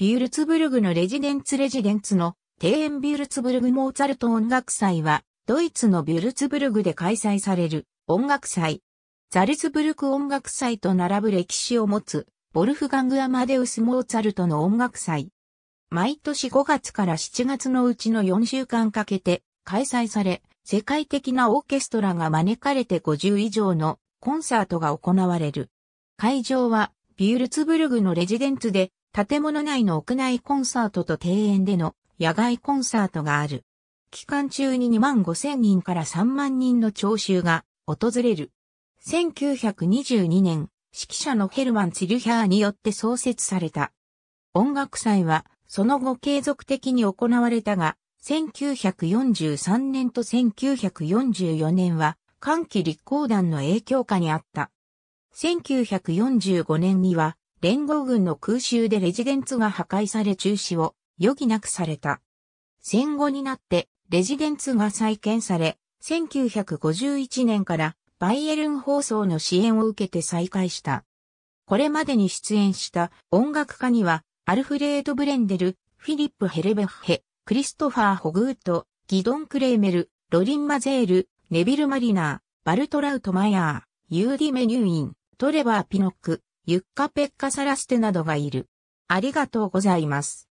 ビュルツブルグのレジデンツレジデンツの庭園ビュルツブルグモーツァルト音楽祭は、ドイツのビュルツブルグで開催される音楽祭。ザルツブルク音楽祭と並ぶ歴史を持つ、ボルフガング・アマデウス・モーツァルトの音楽祭。毎年5月から7月のうちの4週間かけて開催され、世界的なオーケストラが招かれて50以上のコンサートが行われる。会場はビュルツブルグのレジデンツで建物内の屋内コンサートと庭園での野外コンサートがある。期間中に2万5千人から3万人の聴衆が訪れる。1922年、指揮者のヘルマン・ツィルヒャーによって創設された。音楽祭は、その後継続的に行われたが、1943年と1944年は、寒気立候団の影響下にあった。1945年には、連合軍の空襲でレジデンツが破壊され中止を余儀なくされた。戦後になってレジデンツが再建され、1951年からバイエルン放送の支援を受けて再開した。これまでに出演した音楽家には、アルフレード・ブレンデル、フィリップ・ヘルベッヘ、クリストファー・ホグート、ギドン・クレーメル、ロリン・マゼール、ネビル・マリナー、バルトラウト・マヤー、ユーディ・メニューイン、トレバー・ピノック、ユッカ・ペッカ・サラステなどがいる。ありがとうございます。